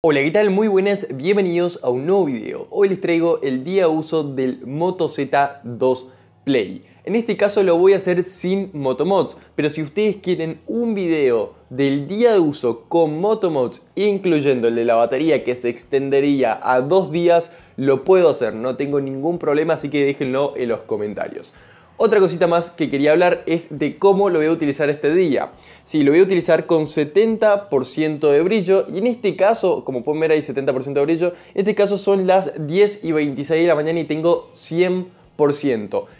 Hola, ¿qué tal? Muy buenas, bienvenidos a un nuevo video. Hoy les traigo el día de uso del Moto Z2 Play. En este caso lo voy a hacer sin moto mods pero si ustedes quieren un video del día de uso con mods incluyendo el de la batería que se extendería a dos días, lo puedo hacer, no tengo ningún problema, así que déjenlo en los comentarios. Otra cosita más que quería hablar es de cómo lo voy a utilizar este día. Sí, lo voy a utilizar con 70% de brillo y en este caso, como pueden ver hay 70% de brillo, en este caso son las 10 y 26 de la mañana y tengo 100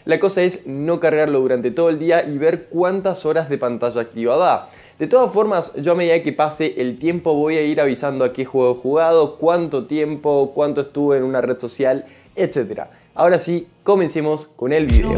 la cosa es no cargarlo durante todo el día y ver cuántas horas de pantalla activa da. De todas formas, yo a medida que pase el tiempo voy a ir avisando a qué juego he jugado, cuánto tiempo, cuánto estuve en una red social, etcétera. Ahora sí, comencemos con el video.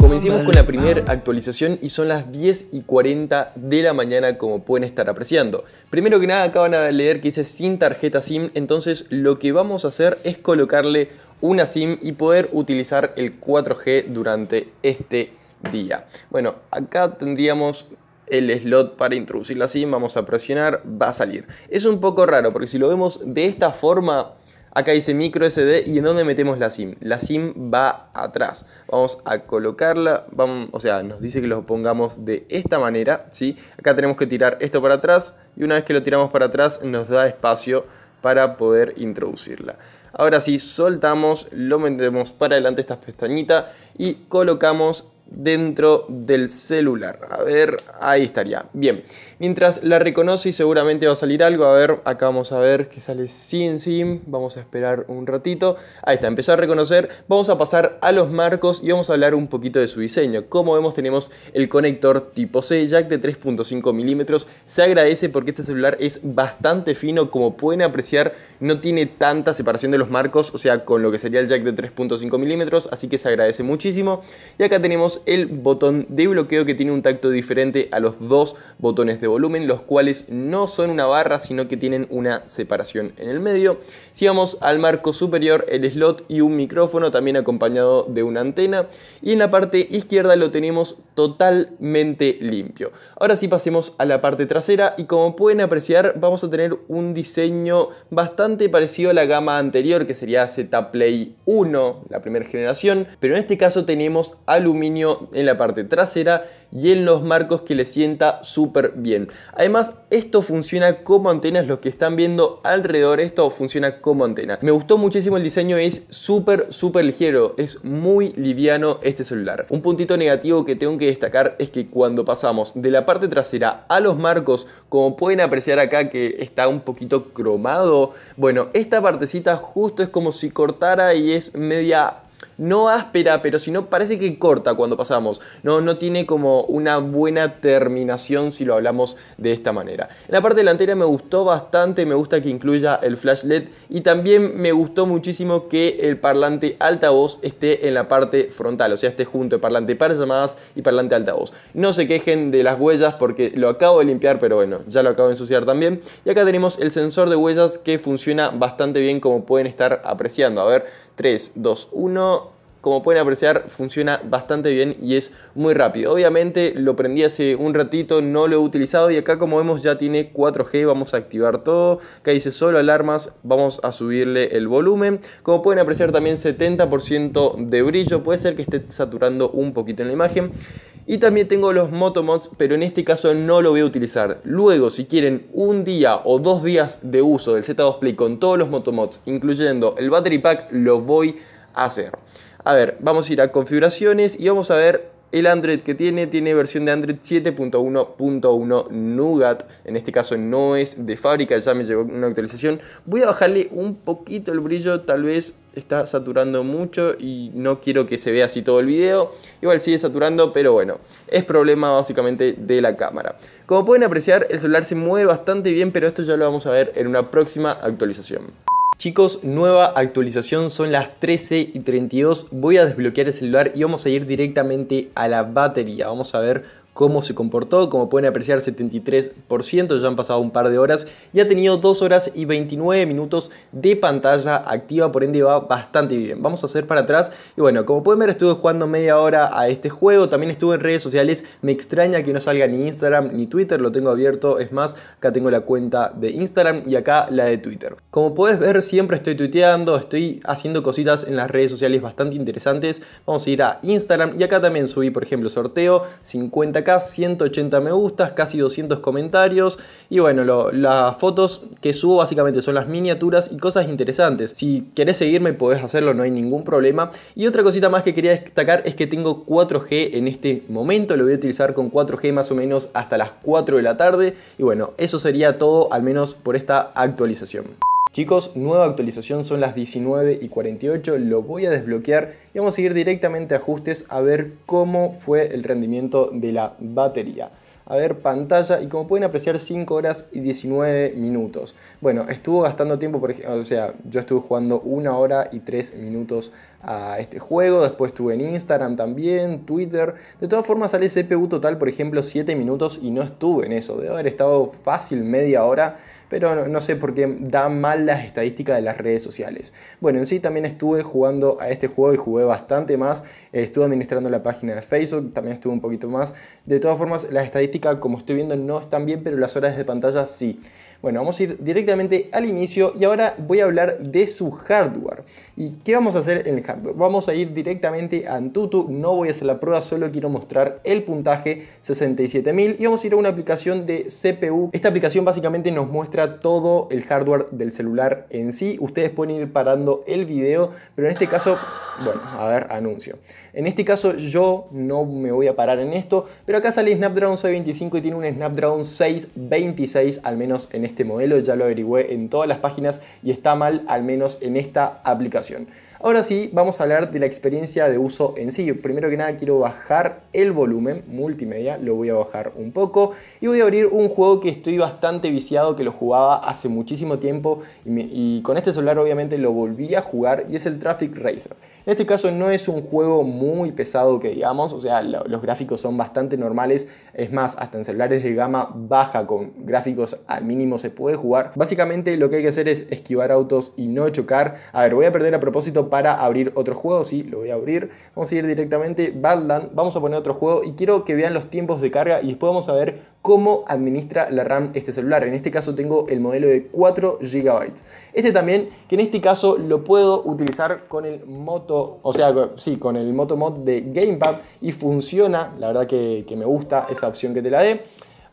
Comencemos con la primera actualización y son las 10 y 40 de la mañana como pueden estar apreciando. Primero que nada acaban de leer que dice sin tarjeta SIM, entonces lo que vamos a hacer es colocarle una SIM y poder utilizar el 4G durante este día. Bueno, acá tendríamos el slot para introducir la sim, vamos a presionar, va a salir. Es un poco raro porque si lo vemos de esta forma, acá dice micro SD y en dónde metemos la SIM. La SIM va atrás. Vamos a colocarla, vamos, o sea, nos dice que lo pongamos de esta manera, ¿sí? Acá tenemos que tirar esto para atrás y una vez que lo tiramos para atrás nos da espacio para poder introducirla. Ahora sí, soltamos, lo metemos para adelante esta pestañita y colocamos dentro del celular. A ver, ahí estaría. Bien, mientras la reconoce y seguramente va a salir algo. A ver, acá vamos a ver que sale sin sim. Vamos a esperar un ratito. Ahí está, empezó a reconocer. Vamos a pasar a los marcos y vamos a hablar un poquito de su diseño. Como vemos tenemos el conector tipo C jack de 3.5 milímetros. Se agradece porque este celular es bastante fino. Como pueden apreciar, no tiene tanta separación de los marcos. O sea, con lo que sería el jack de 3.5 milímetros. Así que se agradece muchísimo. Y acá tenemos el botón de bloqueo que tiene un tacto diferente a los dos botones de volumen, los cuales no son una barra, sino que tienen una separación en el medio. Si vamos al marco superior, el slot y un micrófono también acompañado de una antena. Y en la parte izquierda lo tenemos totalmente limpio. Ahora sí pasemos a la parte trasera y como pueden apreciar vamos a tener un diseño bastante parecido a la gama anterior que sería Z Play 1, la primera generación. Pero en este caso tenemos aluminio en la parte trasera y en los marcos que le sienta súper bien. Además, esto funciona como antenas, los que están viendo alrededor, esto funciona como antena. Me gustó muchísimo el diseño, es súper, súper ligero, es muy liviano este celular. Un puntito negativo que tengo que destacar es que cuando pasamos de la parte trasera a los marcos, como pueden apreciar acá que está un poquito cromado, bueno, esta partecita justo es como si cortara y es media no áspera, pero si no parece que corta cuando pasamos. No, no tiene como una buena terminación si lo hablamos de esta manera. la parte delantera me gustó bastante, me gusta que incluya el flash LED y también me gustó muchísimo que el parlante altavoz esté en la parte frontal, o sea, esté junto el parlante para llamadas y parlante altavoz. No se quejen de las huellas porque lo acabo de limpiar, pero bueno, ya lo acabo de ensuciar también. Y acá tenemos el sensor de huellas que funciona bastante bien como pueden estar apreciando. A ver, 3, 2, 1 como pueden apreciar funciona bastante bien y es muy rápido. Obviamente lo prendí hace un ratito, no lo he utilizado y acá como vemos ya tiene 4G, vamos a activar todo. Acá dice solo alarmas, vamos a subirle el volumen. Como pueden apreciar también 70% de brillo, puede ser que esté saturando un poquito en la imagen. Y también tengo los Motomods, pero en este caso no lo voy a utilizar. Luego, si quieren un día o dos días de uso del Z2 Play con todos los Motomods, incluyendo el Battery Pack, lo voy a hacer. A ver, vamos a ir a configuraciones y vamos a ver el Android que tiene, tiene versión de Android 7.1.1 Nougat. En este caso no es de fábrica, ya me llegó una actualización. Voy a bajarle un poquito el brillo, tal vez está saturando mucho y no quiero que se vea así todo el video. Igual sigue saturando, pero bueno, es problema básicamente de la cámara. Como pueden apreciar, el celular se mueve bastante bien, pero esto ya lo vamos a ver en una próxima actualización. Chicos, nueva actualización, son las 13 y 32, voy a desbloquear el celular y vamos a ir directamente a la batería, vamos a ver cómo se comportó. Como pueden apreciar, 73%, ya han pasado un par de horas y ha tenido 2 horas y 29 minutos de pantalla activa, por ende va bastante bien. Vamos a hacer para atrás y bueno, como pueden ver estuve jugando media hora a este juego, también estuve en redes sociales, me extraña que no salga ni Instagram ni Twitter, lo tengo abierto, es más, acá tengo la cuenta de Instagram y acá la de Twitter. Como puedes ver, siempre estoy tuiteando, estoy haciendo cositas en las redes sociales bastante interesantes. Vamos a ir a Instagram y acá también subí, por ejemplo, sorteo, 50 180 me gustas, casi 200 comentarios. Y bueno, las fotos que subo básicamente son las miniaturas y cosas interesantes. Si querés seguirme podés hacerlo, no hay ningún problema. Y otra cosita más que quería destacar es que tengo 4G en este momento. Lo voy a utilizar con 4G más o menos hasta las 4 de la tarde. Y bueno, eso sería todo, al menos por esta actualización. Chicos, nueva actualización son las 19 y 48, lo voy a desbloquear y vamos a ir directamente a ajustes a ver cómo fue el rendimiento de la batería a ver pantalla y como pueden apreciar 5 horas y 19 minutos. Bueno, estuvo gastando tiempo, por ejemplo, o sea, yo estuve jugando 1 hora y 3 minutos a este juego, después estuve en Instagram también, Twitter, de todas formas sale CPU total, por ejemplo, 7 minutos y no estuve en eso, debe haber estado fácil media hora pero no, sé por qué da mal las estadísticas de las redes sociales. Bueno, en sí también estuve jugando a este juego y jugué bastante más, estuve administrando la página de Facebook, también estuve un poquito más. De todas formas, las estadísticas como estoy viendo no están bien, pero las horas de pantalla sí. Bueno, vamos a ir directamente al inicio y ahora voy a hablar de su hardware. ¿Y qué vamos a hacer en el hardware? Vamos a ir directamente a Antutu, no voy a hacer la prueba, solo quiero mostrar el puntaje 67000 y vamos a ir a una aplicación de CPU. Esta aplicación básicamente nos muestra todo el hardware del celular en sí. Ustedes pueden ir parando el video, pero en este caso, bueno, a ver, anuncio. En este caso yo no me voy a parar en esto, pero acá sale Snapdragon 625 y tiene un Snapdragon 626, al menos en este modelo, ya lo averigüé en todas las páginas y está mal, al menos en esta aplicación. Ahora sí, vamos a hablar de la experiencia de uso en sí. Primero que nada quiero bajar el volumen multimedia, lo voy a bajar un poco y voy a abrir un juego que estoy bastante viciado, que lo jugaba hace muchísimo tiempo y, con este celular obviamente lo volví a jugar y es el Traffic Racer. En este caso no es un juego muy pesado que digamos, o sea, los gráficos son bastante normales, es más, hasta en celulares de gama baja con gráficos al mínimo se puede jugar. Básicamente lo que hay que hacer es esquivar autos y no chocar. A ver, voy a perder a propósito para abrir otro juego. Sí, lo voy a abrir. Vamos a ir directamente Badland. Vamos a poner otro juego y quiero que vean los tiempos de carga y después vamos a ver cómo administra la RAM este celular. En este caso tengo el modelo de 4 GB. Este también, que en este caso lo puedo utilizar con el Moto, o sea, sí, con el Moto Mod de Gamepad y funciona, la verdad que, que me gusta esa opción que te la dé.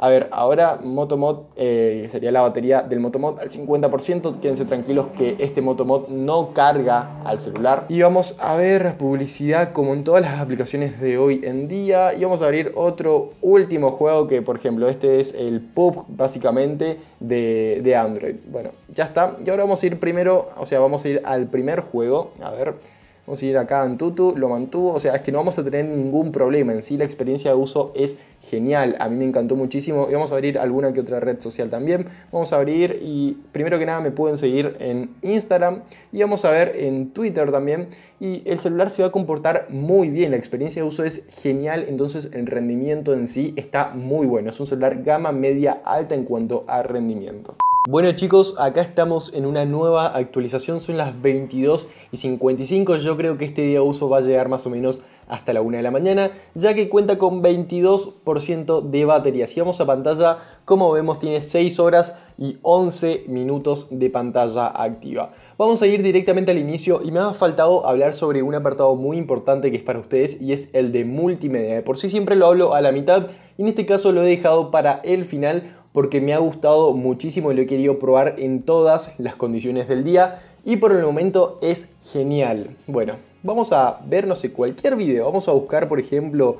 A ver, ahora Motomod eh, sería la batería del Motomod al 50%. Quédense tranquilos que este Motomod no carga al celular. Y vamos a ver publicidad como en todas las aplicaciones de hoy en día. Y vamos a abrir otro último juego que, por ejemplo, este es el PUB básicamente de, de Android. Bueno, ya está. Y ahora vamos a ir primero, o sea, vamos a ir al primer juego. A ver. Vamos a ir acá en Tutu, lo mantuvo, o sea, es que no vamos a tener ningún problema. En sí la experiencia de uso es genial, a mí me encantó muchísimo. Y vamos a abrir alguna que otra red social también. Vamos a abrir y primero que nada me pueden seguir en Instagram y vamos a ver en Twitter también. Y el celular se va a comportar muy bien, la experiencia de uso es genial, entonces el rendimiento en sí está muy bueno. Es un celular gama media alta en cuanto a rendimiento. Bueno chicos, acá estamos en una nueva actualización, son las 22 y 55, yo creo que este día uso va a llegar más o menos hasta la 1 de la mañana, ya que cuenta con 22% de batería. Si vamos a pantalla, como vemos tiene 6 horas y 11 minutos de pantalla activa. Vamos a ir directamente al inicio y me ha faltado hablar sobre un apartado muy importante que es para ustedes y es el de multimedia. por sí siempre lo hablo a la mitad y en este caso lo he dejado para el final porque me ha gustado muchísimo y lo he querido probar en todas las condiciones del día y por el momento es genial. Bueno, vamos a ver, no sé, cualquier video, vamos a buscar por ejemplo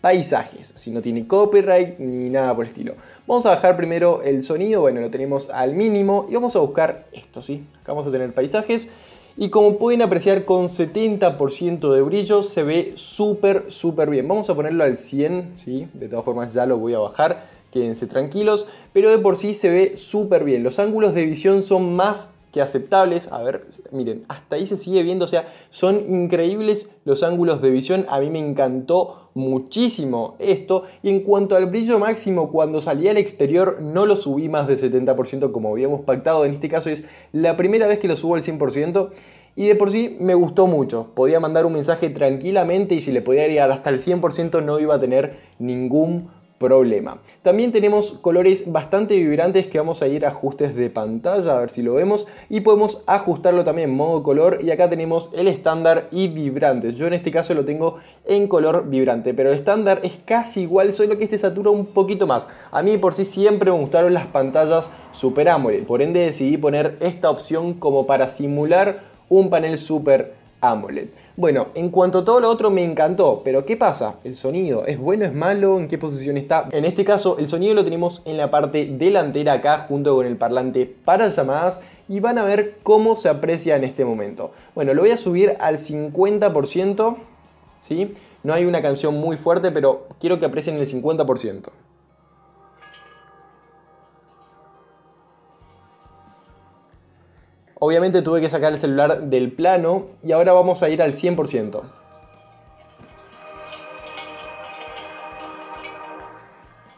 paisajes, si no tiene copyright ni nada por el estilo. Vamos a bajar primero el sonido, bueno, lo tenemos al mínimo y vamos a buscar esto, ¿sí? Acá vamos a tener paisajes y como pueden apreciar con 70% de brillo se ve súper, súper bien. Vamos a ponerlo al 100, ¿sí? De todas formas ya lo voy a bajar quédense tranquilos, pero de por sí se ve súper bien. Los ángulos de visión son más que aceptables. A ver, miren, hasta ahí se sigue viendo, o sea, son increíbles los ángulos de visión. A mí me encantó muchísimo esto. Y en cuanto al brillo máximo, cuando salí al exterior no lo subí más de 70% como habíamos pactado. En este caso es la primera vez que lo subo al 100%. Y de por sí me gustó mucho, podía mandar un mensaje tranquilamente y si le podía agregar hasta el 100% no iba a tener ningún problema problema. También tenemos colores bastante vibrantes que vamos a ir a ajustes de pantalla, a ver si lo vemos, y podemos ajustarlo también en modo color y acá tenemos el estándar y vibrante. Yo en este caso lo tengo en color vibrante, pero el estándar es casi igual, solo que este satura un poquito más. A mí por sí siempre me gustaron las pantallas Super AMOLED, por ende decidí poner esta opción como para simular un panel Super AMOLED. Bueno, en cuanto a todo lo otro me encantó, pero ¿qué pasa? ¿El sonido es bueno, es malo? ¿En qué posición está? En este caso el sonido lo tenemos en la parte delantera acá junto con el parlante para llamadas y van a ver cómo se aprecia en este momento. Bueno, lo voy a subir al 50%, ¿sí? No hay una canción muy fuerte, pero quiero que aprecien el 50%. Obviamente tuve que sacar el celular del plano y ahora vamos a ir al 100%.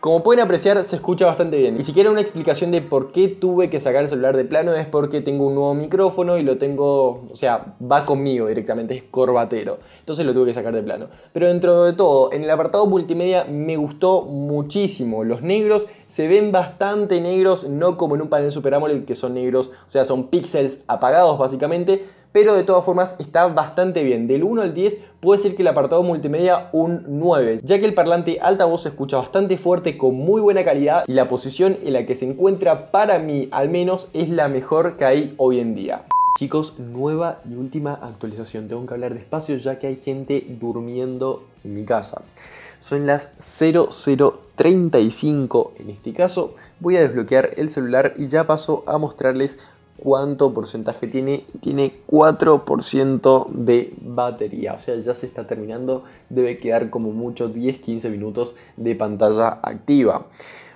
Como pueden apreciar, se escucha bastante bien. Y si quieren una explicación de por qué tuve que sacar el celular de plano, es porque tengo un nuevo micrófono y lo tengo, o sea, va conmigo directamente, es corbatero. Entonces lo tuve que sacar de plano. Pero dentro de todo, en el apartado multimedia me gustó muchísimo. Los negros se ven bastante negros, no como en un panel Super AMOLED que son negros, o sea, son píxeles apagados básicamente pero de todas formas está bastante bien. Del 1 al 10 puede ser que el apartado multimedia un 9, ya que el parlante altavoz se escucha bastante fuerte con muy buena calidad y la posición en la que se encuentra para mí al menos es la mejor que hay hoy en día. Chicos, nueva y última actualización. Tengo que hablar despacio ya que hay gente durmiendo en mi casa. Son las 0035 en este caso. Voy a desbloquear el celular y ya paso a mostrarles cuánto porcentaje tiene. Tiene 4% de batería. O sea, ya se está terminando. Debe quedar como mucho 10-15 minutos de pantalla activa.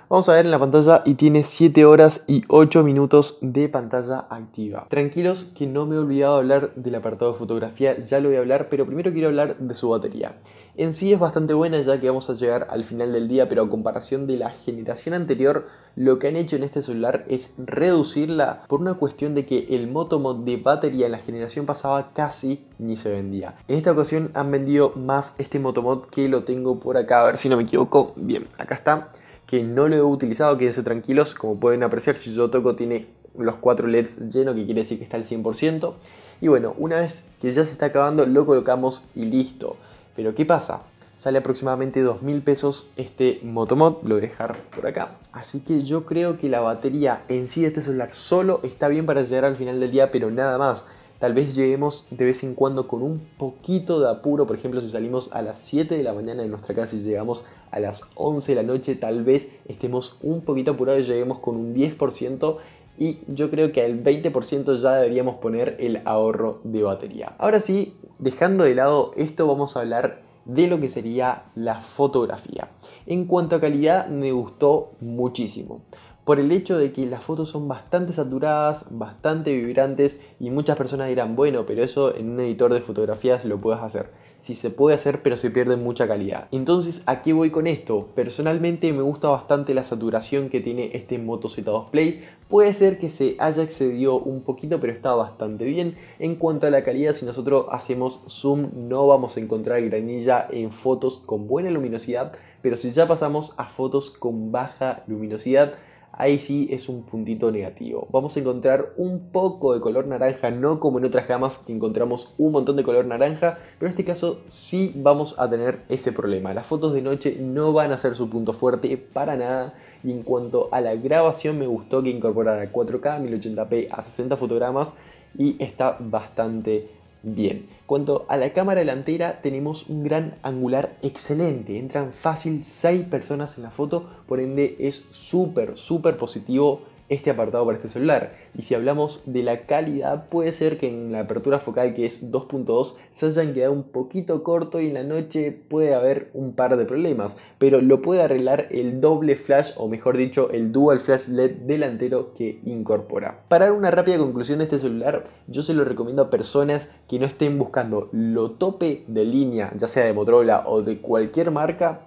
Vamos a ver en la pantalla y tiene 7 horas y 8 minutos de pantalla activa. Tranquilos que no me he olvidado hablar del apartado de fotografía, ya lo voy a hablar, pero primero quiero hablar de su batería en sí es bastante buena ya que vamos a llegar al final del día, pero a comparación de la generación anterior, lo que han hecho en este celular es reducirla por una cuestión de que el Motomod de batería en la generación pasada casi ni se vendía. En esta ocasión han vendido más este Motomod que lo tengo por acá, a ver si no me equivoco. Bien, acá está, que no lo he utilizado, quédense tranquilos, como pueden apreciar si yo toco tiene los cuatro LEDs llenos que quiere decir que está al 100%. Y bueno, una vez que ya se está acabando, lo colocamos y listo. Pero ¿qué pasa? Sale aproximadamente 2.000 pesos este Motomod, lo voy a dejar por acá. Así que yo creo que la batería en sí de este celular solo está bien para llegar al final del día, pero nada más. Tal vez lleguemos de vez en cuando con un poquito de apuro, por ejemplo, si salimos a las 7 de la mañana de nuestra casa y llegamos a las 11 de la noche, tal vez estemos un poquito apurados y lleguemos con un 10% y yo creo que al 20% ya deberíamos poner el ahorro de batería. Ahora sí, dejando de lado esto, vamos a hablar de lo que sería la fotografía. En cuanto a calidad, me gustó muchísimo. Por el hecho de que las fotos son bastante saturadas, bastante vibrantes y muchas personas dirán, bueno, pero eso en un editor de fotografías lo puedes hacer. Si se puede hacer, pero se pierde mucha calidad. Entonces, ¿a qué voy con esto? Personalmente me gusta bastante la saturación que tiene este Moto Z2 Play. Puede ser que se haya excedido un poquito, pero está bastante bien. En cuanto a la calidad, si nosotros hacemos zoom, no vamos a encontrar granilla en fotos con buena luminosidad, pero si ya pasamos a fotos con baja luminosidad, ahí sí es un puntito negativo. Vamos a encontrar un poco de color naranja, no como en otras gamas que encontramos un montón de color naranja, pero en este caso sí vamos a tener ese problema. Las fotos de noche no van a ser su punto fuerte para nada. Y en cuanto a la grabación, me gustó que incorporara 4K, 1080p a 60 fotogramas y está bastante Bien, cuanto a la cámara delantera tenemos un gran angular excelente, entran fácil 6 personas en la foto, por ende es súper, súper positivo este apartado para este celular. Y si hablamos de la calidad, puede ser que en la apertura focal que es 2.2 se hayan quedado un poquito corto y en la noche puede haber un par de problemas, pero lo puede arreglar el doble flash o mejor dicho el dual flash LED delantero que incorpora. Para dar una rápida conclusión de este celular, yo se lo recomiendo a personas que no estén buscando lo tope de línea, ya sea de Motorola o de cualquier marca,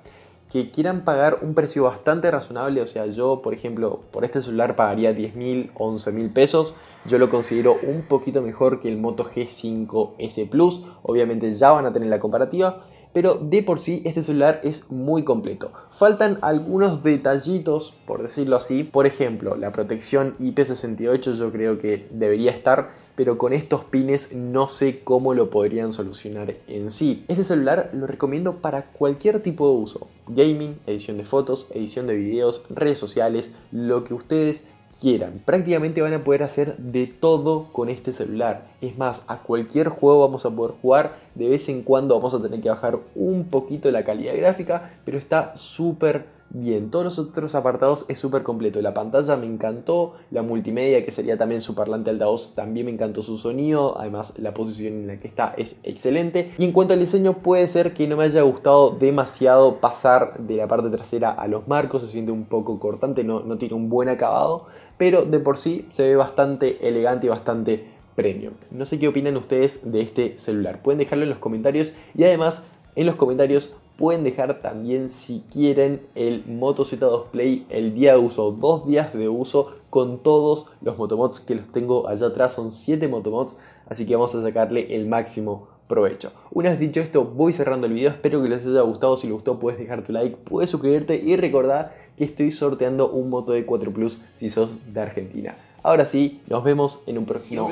que quieran pagar un precio bastante razonable. O sea, yo, por ejemplo, por este celular pagaría 10 mil, 11 mil pesos. Yo lo considero un poquito mejor que el Moto G5S Plus. Obviamente ya van a tener la comparativa. Pero de por sí este celular es muy completo. Faltan algunos detallitos, por decirlo así. Por ejemplo, la protección IP68 yo creo que debería estar pero con estos pines no sé cómo lo podrían solucionar en sí. Este celular lo recomiendo para cualquier tipo de uso, gaming, edición de fotos, edición de videos, redes sociales, lo que ustedes quieran. Prácticamente van a poder hacer de todo con este celular. Es más, a cualquier juego vamos a poder jugar. De vez en cuando vamos a tener que bajar un poquito la calidad gráfica, pero está súper Bien, todos los otros apartados es súper completo. La pantalla me encantó, la multimedia, que sería también su parlante altavoz, también me encantó su sonido. Además, la posición en la que está es excelente. Y en cuanto al diseño, puede ser que no me haya gustado demasiado pasar de la parte trasera a los marcos. Se siente un poco cortante, no, no tiene un buen acabado, pero de por sí se ve bastante elegante y bastante premium. No sé qué opinan ustedes de este celular. Pueden dejarlo en los comentarios y además en los comentarios pueden dejar también si quieren el Moto z 2 Play el día de uso, dos días de uso con todos los motomods que los tengo allá atrás, son 7 motomods, así que vamos a sacarle el máximo provecho. Una vez dicho esto, voy cerrando el video, espero que les haya gustado, si les gustó puedes dejar tu like, puedes suscribirte y recordar que estoy sorteando un Moto de 4 Plus si sos de Argentina. Ahora sí, nos vemos en un próximo.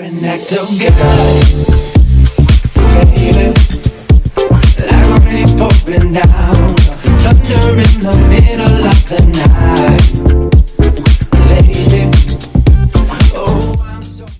been down. Thunder in the middle of the night.